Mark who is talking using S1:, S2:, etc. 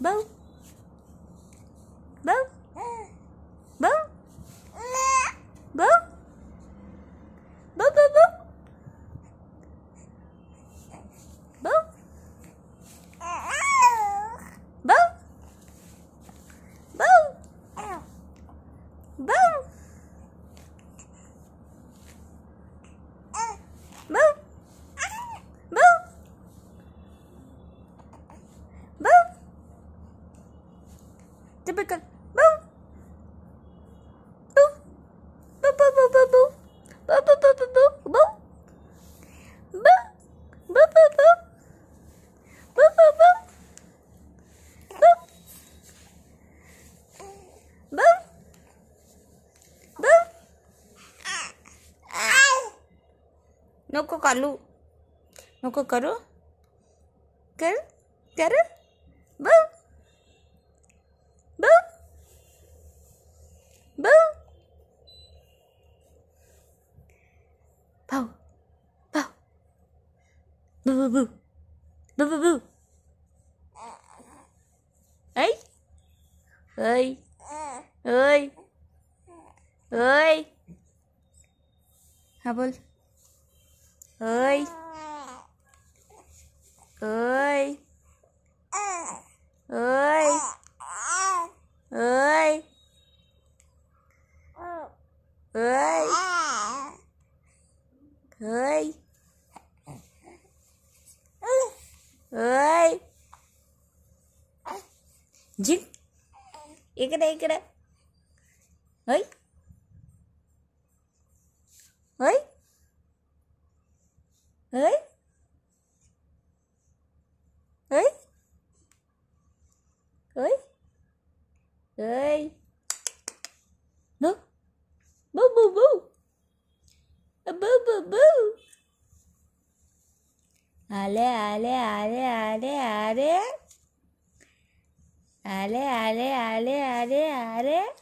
S1: Bow. Bow. Bow. Bow. Bow, bow, bow. Bow. Bow. Bow. Bow. Typical. Boo! Boo! Boo, boo, boo, boo, boo. Boo, boo, boo, boo, boo, boo. Boo! Boo, boo, boo. Boo, boo, boo. Boo. Boo. Boo. नोको कालू नोको करो कर कर बम bu bu bu bu bu bu ấy ơi ơi ơi hả bol ơi ơi ơi ơi ơi ơi ఓయ్ జిన్ ఇక్కడ ఇక్కడ ఓయ్ ఓయ్ आले आले आले आले आरे आले आले आले आरे आरे